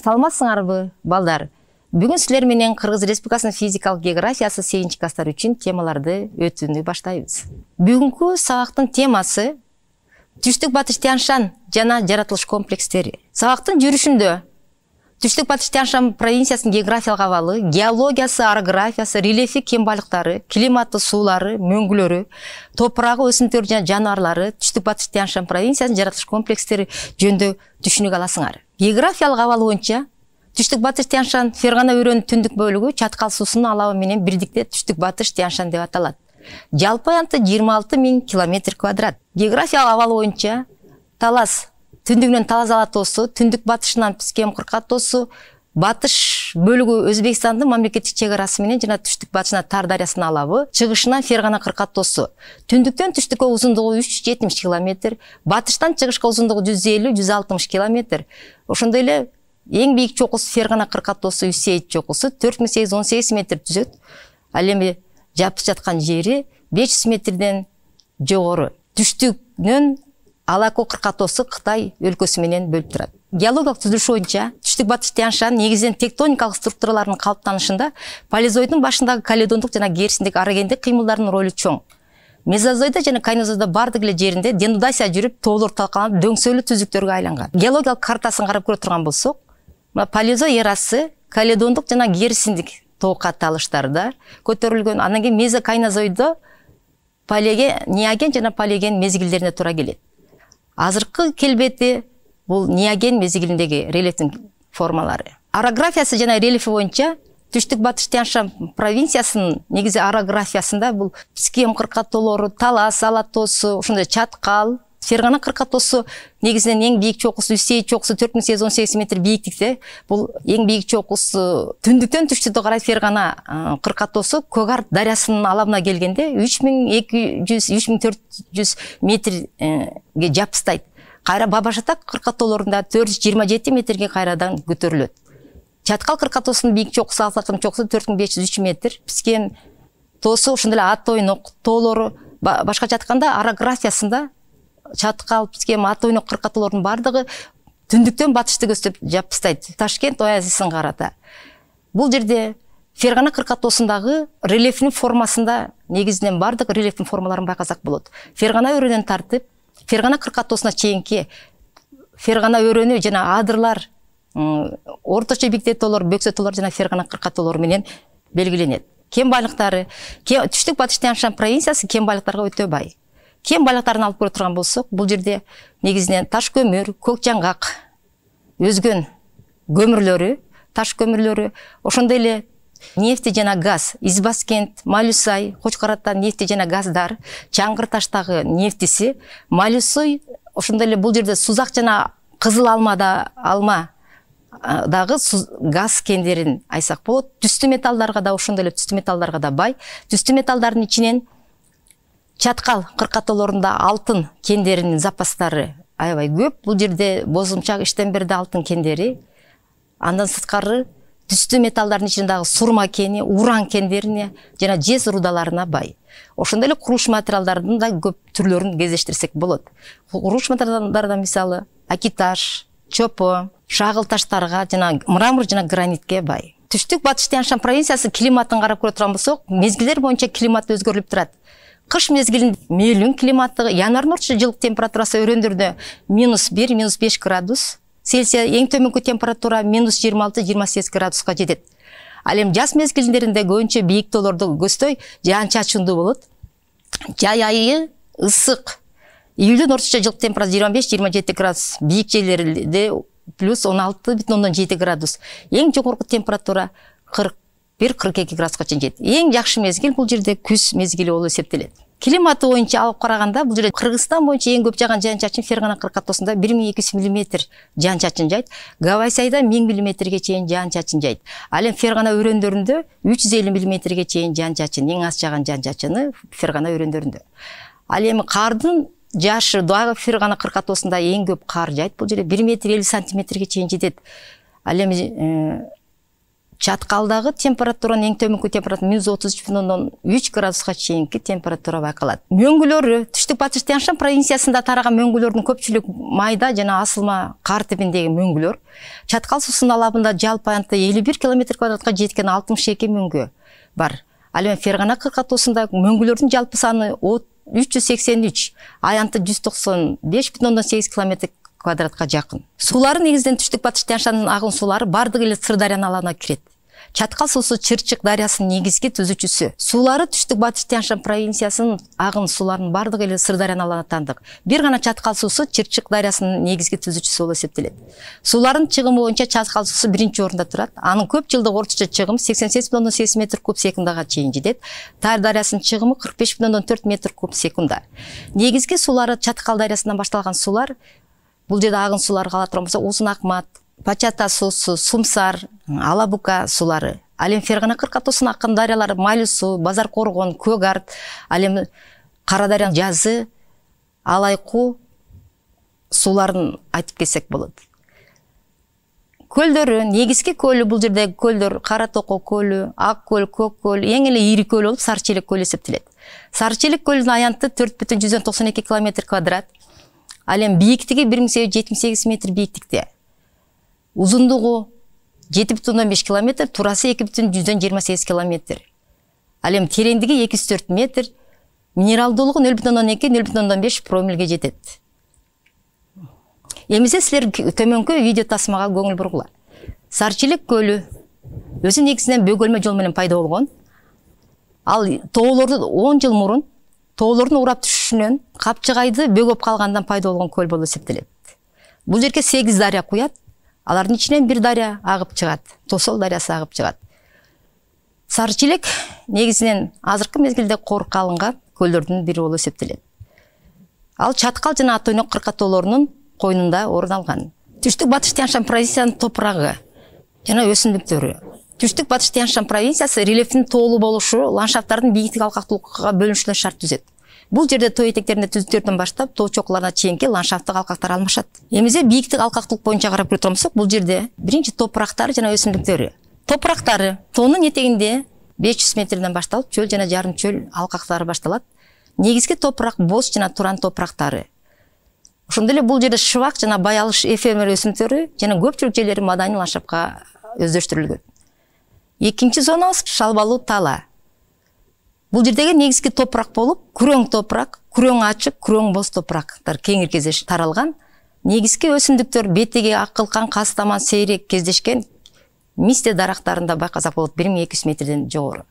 саламатсыңарбы балдар бүгін силер менен кыргыз республикасынын физикалык географиясы сегизинчи класстар үчүн темаларды өтүүнү баштайбыз бүгүнкү сабактын темасы түштүк батыш тянь шань жана жаратылыш комплекстери сабактын жүрүшүндө түштүк батыш тянь шань провинциясынын географиялык абалы геологиясы орографиясы рельефи кен байлыктары климаты суулары мөңгүлөрү топурагы өсүмдүктөрү жана жаныбарлары түштүк батыш тянь шань провинциясынын жаратылыш комплекстери жөнүндө түшүнүк аласыңар географиялык абалы боюнча түштүк батыш тянь шань фергана өрөөнүнүн түндүк бөлүгү чаткал суусунун алабы менен бирдикте түштүк батыш тянь шань деп аталат жалпы аянты жыйырма алты миң километр квадрат географиялык абалы боюнча талас түндігінен тазала тосу түндік батышынан піскен құрқа тосу батыш бөлігі өзбекстандын мамлекеттік арасы менен жана түштүк батышынан тар дарыясын алабы чыгышынан фергана кырка тосу түндүктөн түштүккө узундугу үч жүз жетимиш километр батыштан чыгышка узундугу жүз элүү жүз алтымыш километр ошондой эле эң бийик чокусу фергана кырка тосу жүз чокусу төрт миң сегиз жүз он сегиз метр түзөт ал эми жатқан жаткан жери беш жүз метрден жогору түштүгүнөн алако кыркатоосу кытай өлкөсү менен бөлүп турат геологиялык түзүлүш боюнча түштүк батыш тянь шань негізінен тектоникалық структуралардын калыптанышында палеозойдың башындагы каледондық жана герсиндик арогендик кыймылдардын рөлі чоң мезозойда жана кайнозойда баардык эле жеринде денудация жүріп тоолор талкаланып дөңсеулі түздүктөргө айланган геологиялық картасын қарап көрө тұрған болсақ мына палеозой эрасы каледондук жана герсиндик тоо көтерілген көтөрүлгөн кейін кийин мезокайнозойдо неоген жана палеген мезгілдеріне туура келеді азыркы келбети бул неоген мезгилиндеги рельефтин формалары орографиясы жана рельефи боюнча түштүк батыш тянь шань провинциясынын негизи орографиясында бул скем тоолору талас ала тоосу ушундай чаткал ферғана қырқатосы негізінен ең биік чоқысы жүз чоқысы төрт мың сегіз жүз он сегіз метр биіктікте бұл ең биік чоқысы түндіктен түштіді қарай ферғана қырқатосы көгар дариясының алабына келгенде үш мың екі жүз үш мың төрт жүз метрге ә, жабыстайды қайра бабашатақ қырқаттол орында төрт жүз жиырма жеті метрге қайрадан көтеріледі чаткал қырқатосының биік чоқысы алсақым чоқысы төрт мың бес жүз үч метр піскен тосы ошондой эле ат ойнок тоолору башкача айтканда орографиясында шатқа алып піскен ат ойнақ қырқатылардың барлығы түндіктен батышты көздеп жапып тастайды ташкент оязисін қарата бұл жерде ферғана қырқатосындағы рельефтің формасында негізінен барлық рельефтің формаларын байқасақ болады ферғана өренен тартып ферғана қырқатосына чейінке ферғана өрені жана адырлар орточо бектетолор бөксетолар жана ферғана қырқатолор менен белгіленеді кен байлықтары түштік батыш тянь шань провинциясы кен байлықтарға өте бай кен байлықтарын алып көріп тұрған болсақ бұл жерде негізінен таш көмір көк жаңғақ өзгөн көмірлері таш көмірлері ошондой эле нефти жана газ избаскент малюсай кочкараттан нефти жана газдар жаңгыр таштагы нефтиси малюсой ошондой эле бул жерде сузак жана кызыл алмада алма дагы газ кендерин айтсак болот түстүү металлдарга да ошондой эле түстүү металлдарга да бай түстүү металлдардын ичинен чаткал кыркатоолорунда алтын кендеринин запастары аябай көп бул жерде іштен берді алтын кендери андан сырткары түстүү металлдардын ичинде дагы сурма кени уран кендерине жана жез рудаларына бай ошондой эле куруш материалдардын да көп түрлөрүн кездештирсек болот куруш материалдарда мисалы акиташ чопо шагыл таштарга жана мрамор жана гранитке бай түштүк батыш тянь шань провинциясы климатын карап көрө турган болсок мезгилдер боюнча климат өзгөрүлүп турат Қыш мезгілін мейлің климаттығы, янар нұртшы жылып температурасы өріндірді минус 1, минус 5 градус. Селсия ең төмінгі температура минус 26 28 градусқа жетеді. Алем жас мезгіліндерінде көнші бейік толырды көстой жаң чачынды болыд. Жай айы ұсық. Июлі нұртшы жылып температурасы 25-27 градус. Бейік жерлерді плюс 16-17 градус. Ең жоғырғы температура бир кырк эки градуска чейин жетет эң жакшы мезгил бул жерде күз мезгили болуп эсептелет климаты боюнча алып караганда бул жерде кыргызстан боюнча эң көп жааган жаан чачын ферғана атоосунда бир миң эки жүз миллиметр жаан чачын жайт гавайсайда миң миллиметрге чейин жаан чачын жайт ал эми фергана өрөөндөрүндө үч жүз элүү миллиметрге чейин жаан чачын эң аз жааган жаан чачыны фергана өрөөндөрүндө ал эми кардын жашы дагы фергана ферғана кыркаттоосунда эң көп кар жайт бул жерде бир метр элүү сантиметрге чейин жетет ал эми чаткалдагы температуранын эң төмөнкү температура минус отуз үч бүтүн ондон үч градуска чейинки температура байкалат мөңгүлөрү түштүк батыш тянь шань провинциясында тараган мөңгүлөрдүн көпчүлүк майда жана асылма кар тибиндеги мөңгүлөр чаткал суусунун алабында жалпы элүү бир километр квадратка жеткен алтымыш эки мөңгү бар ал эми ферғана кыркатуусунда мөңгүлөрдүн жалпы саны үч жүз сексен үч аянты жүз токсон беш бүтүн ондон сегиз километр квадратка жакын суулары негизинен түштүк батыш тянь шаньдын ағын суулары баардыгы эле сырдарянын алабына кирет чатқал сусы чырчык дариясынын негизги түзүүчүсү сулары түштүк батыш тянь шань провинциясынын агын сууларынын баардыгы эле сырдарияны айланатындык бир гана чатқал суусу чырчык дарыясынын негизги түзүүчүсү болуп есептеледі сууларынын чыгымы боюнча чатқал суусу биринчи орында тұрады анын көп жылдык орточо шығымы сексен сегиз бүтүн ондон сегиз метр куб секундаға чейин жетет тар дарыясынын чыгымы кырк беш төрт метр куб секунда негизги суулары чатқал дарыясынан башталган сулар бұл жерде ағын сулары қала турган болса узун пачата суусу сумсар алабука сулары ал эми фергана кыркатоосун атуусунун акын дарыялары майлуу суу базар коргон көк арт ал эми кара дарыянын жазы алай куу сууларын айтып кетсек болот көлдөрү негизги көлү бул жердеги көлдөр кара токо көлү ак көл көк көл эң эле ири көл болуп сары челек көлү эсептелет сары челек көлүнүн аянты төрт бүтүн жүздөн токсон эки километр квадрат ал эми бийиктиги бир миң сегиз жүз жетимиш сегиз метр бийиктикте ұзындығы жеті бүтін оннан беш километр турасы екі бүтін жүзден жиырма сегіз километр ал эми тереңдиги эки жүз төрт метр минералдуулугу нөл бүтүн ондон эки нөл бүтүн ондон беш промилге жетет эмесе силер төмөнкү видео тасмага көңүл бургула сарчилек көлү өзү негизинен бөгөлмө жол менен пайда болгон ал тоолорду он жыл мурун тоолордун урап түшүшүнөн капчыгайды бөгөп калгандан пайда болгон көл болуп эсептелет бул жерге сегиз дарыя куят алардын ішінен бір дарыя ағып чыгат тосол дарыясы ағып чыгат сары негізінен негизинен азыркы мезгилде корукка көлдердің көлдөрдүн бири болуп ал чатқал жана аты қырқат кыркатоолорунун койнунда орун алган түштүк батыш тянь шань провинциянын топурагы жана өсүмдүктөрү түштүк батыш тянь провинциясы рельефтин тоолу болушу ландшафттардын бийиктик алкактуулукка бөлүнүшүнө шарт түзөт бул жерде тоо этектеринде түздүктөрдөн баштап тоо чокуларына чейинки ландшафттык алкактар алмашат эмизе бийиктик алкактуулук боюнча карап келе турган болсок бул жерде биринчи топурактары жана өсүмдүктөрү топурактары тоонун этегинде беш жүз метрден башталып чөл жана жарым чөл алкактары башталат негизги топурак боз жана туран топурактары ошондой эле бул жерде шыбак жана баялыш эфемер өсүмдүктөрү жана көпчүлүк жерлери маданий ландшафтка өздөштүрүлгөн экинчи зонабыз шалбалуу талаа бұл жердегі негізгі топырақ болып күрең топырақ күрең ашық күрең бос топырақтар кеңір кездеш таралған негізгі өсімдіктер бетеге аққылқан қастаман сейрек кездешкен мисте дарақтарында байқасақ болады бір мың екі жүз метрден жоғары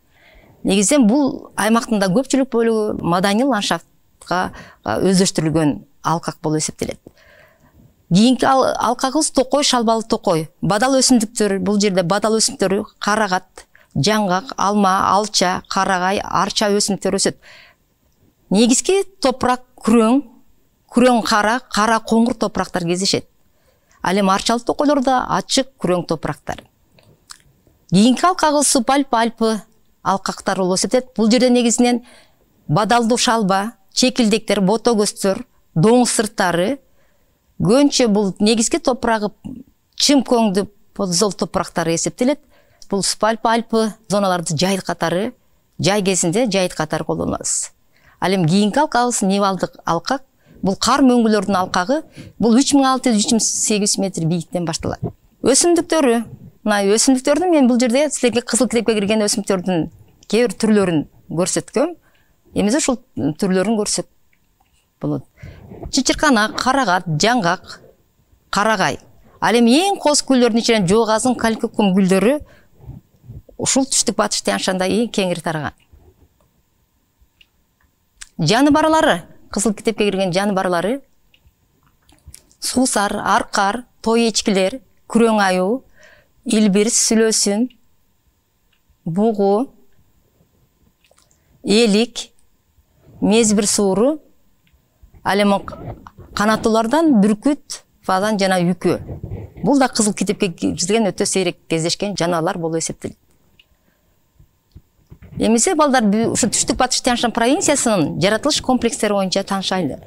негізінен бұл аймақтың да көпшілік бөлігі мәдени ландшафтқа өздештірілген алқақ болып есептеледі кейінгі алқағыз тоқой шалбалы тоқой бадал өсімдіктер бұл жерде бадал өсімдіктері қарағат жаңғақ алма алча қарағай арча өсімдіктер өседі негізгі топырақ күрең күрең қара қара қоңыр топырақтар кездеседі ал эми арчалык токойлордо ачык күрең топурактар кийинки алкагы субальпы альпы алқақтар болуп Бұл бул жерде негизинен бадалдуу шалба чекилдектер бото доң доңуз сырттары көбүнчө бул негизги топурагы көңді подзол топурактары эсептелет бұл спальп альпы зоналарды жайыт қатары жай кезінде жайыт қатары қолданасыз ал эми кийинки алкагыбыз невалдык алкак бул кар мөңгүлөрдүн алкагы бул үч миң алты жүз үч миң сегиз жүз метр бийиктен башталат өсүмдүктөрү мына өсүмдүктөрдү мен бул жерде силерге кызыл китепке кирген өсүмдүктөрдүн кээ бир түрлөрүн көрсөткөм эми ушул түрлөрүн көрсөк болот чычырканак карагат жаңгак карагай ал эми эң кооз гүлдөрдүн ичинен жоогазын калькокум гүлдөрү ушул түштүк батыш тянь шанда эң кеңири тараган жаны баралары кызыл китепке кирген жаны суусар арқар, той эчкилер күрөң аюу илбирс сүлөсүн бугу элик мезбир сууру ал эми канаттуулардан бүркүт фазан жана үкү бул да кызыл китепке кирген өтө сейрек кездешкен жаныбарлар болуп эсептелет эмесе балдар ушу түштүк батыш тянь шань провинциясынын жаратылыш комплекстери боюнча таанышайлы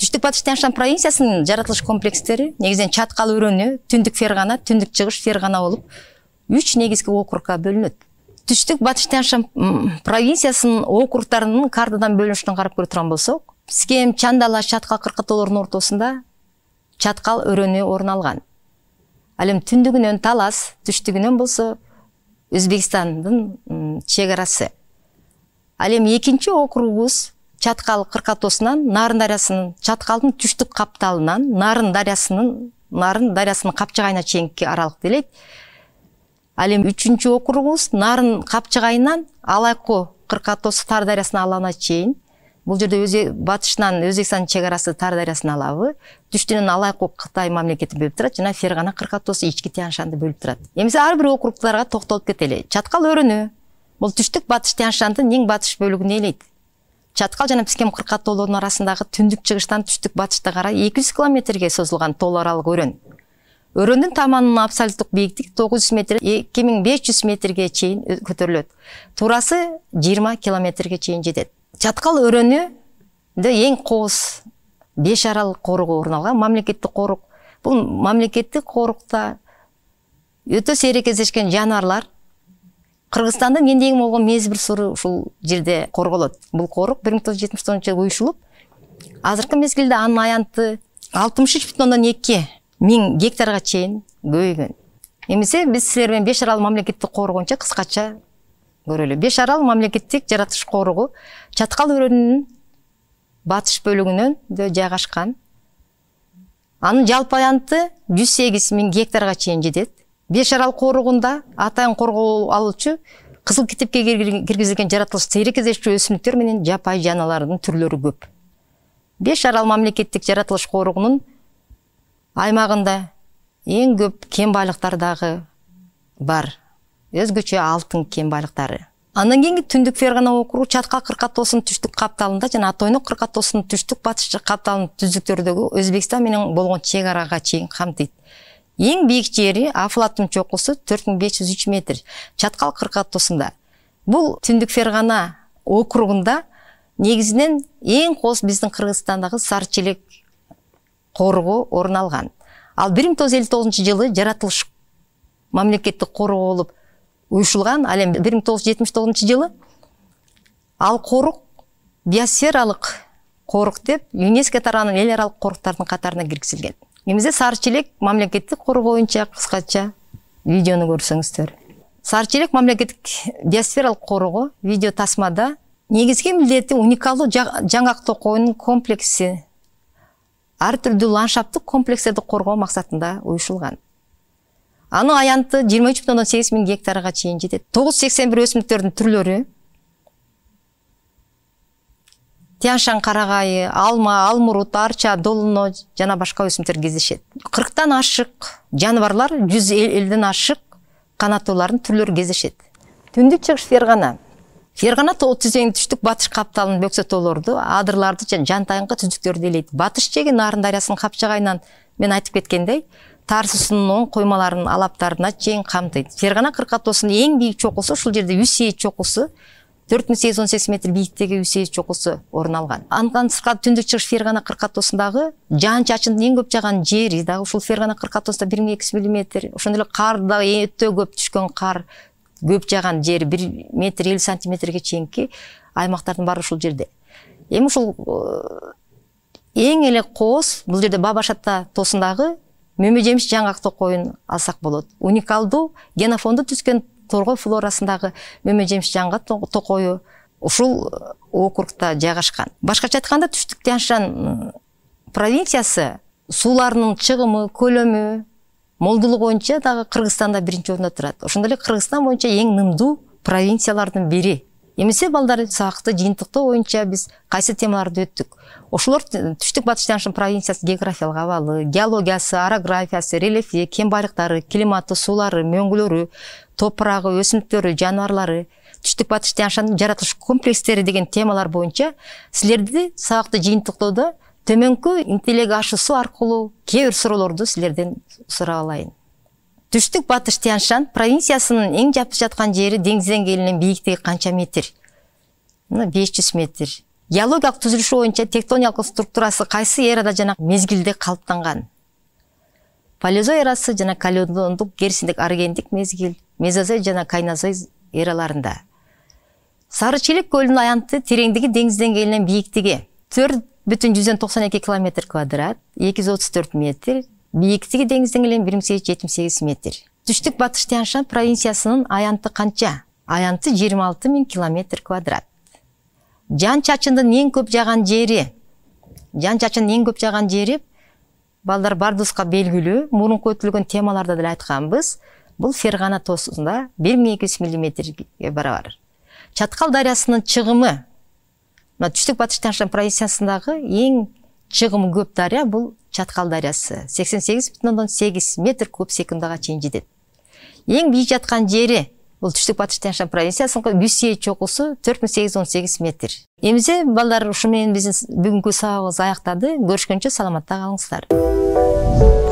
түштүк батыш тянь шань провинциясынын жаратылыш комплекстери негизинен чаткал өрөнү түндүк фергана түндүк чыгыш фергана болуп үч негизги округка бөлүнөт түштүк батыш тянь шань провинциясынын округтарынын картадан бөлүнүшүн карап көрө турган болсок скем чандала чаткал кыркы тоолордун ортосунда чаткал өрөнү орун алган ал эми түндүгүнөн талас түштүгүнөн болсо өзбекстандын чек арасы ал эми экинчи округубуз чаткал кырк атоосунан нарын дарыясынын чаткалдын түштүк капталынан нарын дарыясынын нарын дарыясынын капчыгайына чейинки аралык элейт ал эми үчүнчү округубуз нарын капчыгайынан алайко кырк атоосу тар дарысынын алаына чейин бұл жерде өзе, батышынан өзбекстан шекарасы тар дариясын алабы түштінен алайкуу кытай мемлекетін бөлүп турат жана ферғана кыркатоосу ички тянь шанды бөлүп турат эмесе ар бир округдарга токтолуп кетели чаткал өрөнү бул түштүк батыш тянь шандын эң батыш бөлүгүн ээлейт чаткал жана пискем кыркат тоолорунун арасындагы түндүк чыгыштан түштүк батышка карай эки жүз километрге созулган тоол аралык өрөн өрөөндүн таманынын абсолюттук бийиктик тогуз жүз метр эки миң беш жүз метрге чейин э, көтөрүлөт туурасы жыйырма километрге чейин жетет чаткал өрөөнүдө эң кооз беш арал коругу орун алган мамлекеттик корук бул мамлекеттик корукта өтө сейрек кездешкен жаныбарлар кыргызстандын эң болгон мезгил суру ушул жерде корголот бул корук бир миң тогуз жүз жетимиш тогузунчу жылы уюшулуп азыркы мезгилде анын аянты алтымыш үч бүтүн ондон эки миң гектарга чейин көбөйгөн эмесе биз силер менен беш арал мамлекеттик коругу боюнча кыскача көрөлү беш арал мамлекеттик жаратылыш коругу чаткал өрөөнүнүн батыш бөлүгүнөн жайгашкан анын жалпы аянты жүз сегиз миң гектарга чейин жетет беш арал коругунда атайын коргоо алуучу кызыл китепке киргизилген жаратылыш сейрек өсүмдүктөр менен жапайы жаныбарлардын түрлөрү көп беш арал мамлекеттик жаратылыш коругунун аймагында эң көп кен байлыктар дагы бар өзгөчө алтын кен байлыктары андан кийинки түндүк фергана округу чаткал кырка тоосунун түштүк капталында жана ат тойнок кырка түштүк батыш капталынын түздүктөрдөгү өзбекстан менен болгон чек арага чейин камтыйт эң бийик жери афлаттын чокусу төрт миң беш жүз үч метр чаткал кыркатосунда бул түндүк фергана округунда негизинен эң кооз биздин кыргызстандагы сары челек коругу орун алган ал бир миң тогуз жүз элүү тогузунчу жылы жаратылыш мамлекеттик коругу болуп ұйышылған ал эми бир миң жүз жетимиш тогузунчу жылы ал корук биосфералык қорық деп юнеско тарабынан эл аралык коруктардын катарына киргизилген эмесе сары челек мамлекеттик бойынша боюнча кыскача видеону көрсөңүздөр сары челек мамлекеттик биосфералык коругу видео тасмада негизги милдети уникалдуу жаңгак токойнун комплекси ар түрдүү ландшафттык комплекстерди коргоо максатында уюшулган анын аянты жыйырма үч бүтүн ондон сегиз миң гектарга чейин жетет тогуз жүз сексен бир өсімдіктердің түрлері Тяншан карагайы алма алмұрут арча долно жана башка өсімдіктер кездешет кырктан ашык жаныбарлар жүз элүүдөн ашык канаттуулардын түрлөрү кездешет түндүк чыгыш фергана фергана отуз эң түштүк батыш капталын бөксө тоолорду адырларды жана жантайынкы түздүктөрдү ээлейт батыш чеги нарын дарыясынын капчагайынан мен айтып кеткендей тарсысының қоймаларының алаптарына тең қамтиды ферғана қырқатосының ең биік шоқысы ушул жерде юсейіт шоқысы төрт мың сегіз жүз он сегіз метр биіктегі юсейіт шоқысы орын алған анкансқа түндік шығыс ферғана қырқатосындағы жан чачындын ең көп жаған жері дагы ушул ферғана қырқатосында бир мың эки миллиметр ошондой эле кар да өтө көп түшкөн кар көп жаған жер бир метр элүү сантиметрге чейинки аймактардын баары ушул жерде эми ушул э, эң эле кооз бул жерде бабаш ата тосундагы мөмө жемиш жаңгак токоюн алсак болот уникалдуу генофонду түзгөн торгой флорасындагы мөмө жемиш жаңгак токою ушул округта жайгашкан башкача айтканда түштүк тянь шан провинциясы сууларынын чыгымы көлөмү молдулугу боюнча дагы кыргызстанда биринчи орунда турат ошондой эле кыргызстан боюнча эң нымдуу провинциялардын бири Емесе балдар сабакты жыйынтыктоо боюнча біз қайсы темаларды өттік. ошолор э, түштүк батыс жаншын провинциясы географиялык абалы геологиясы орографиясы рельефи кен байлыктары климаты суулары мөңгүлөрү топырағы, өсүмдүктөрү жаныбарлары түштүк батыш тяньшанын жаратылыш комплекстери деген темалар боюнча силерди сабакты жыйынтыктоодо төмөнкү интеллек ашуусу аркылуу кээ бир суроолорду силерден сурап алайын түштік батыш тянь шань провинциясының ең жапсыз жатқан жері деңіз деңгейінен биіктігі қанша метр 500 метр геологиялық түзіліші бойынша тектоникалық структурасы қайсы эрада жана мезгілде қалыптанған палеозой эрасы жана календондук герсиндик аргендік мезгіл, мезозой жана кайнозой эраларында сары көлінің аянты тереңдігі деңіз деңгейінен биіктігі төрт бүтін жүзден квадрат екі метр бийиктиги деңизден бир метр түштік батыш тянь шань провинциясынын аянты канча аянты жыйырма алты километр квадрат жан чачындын ең көп жаған жері жан чачындын ең көп жаған жері балдар бардысқа белгілі, мурунку өтүлгөн темаларда деле айтканбыз бул ферғана тосында 1200 мм эки жүз миллиметрге барабар чаткал дарыясынын чыгымы мына түштүк батыш тянь провинциясындагы эң көп дарыя бул чаткал дарыясы 88.8 метр куб секундаға чейин жетет Ең бийик жатқан жери бул түштүк батыш тянь шань провинциясының бюсье чокусу төрт миң сегиз жүз он сегиз метр Емізе, балдар ушу менен биздин бүгүнкү сабагыбыз аяктады саламатта калыңыздар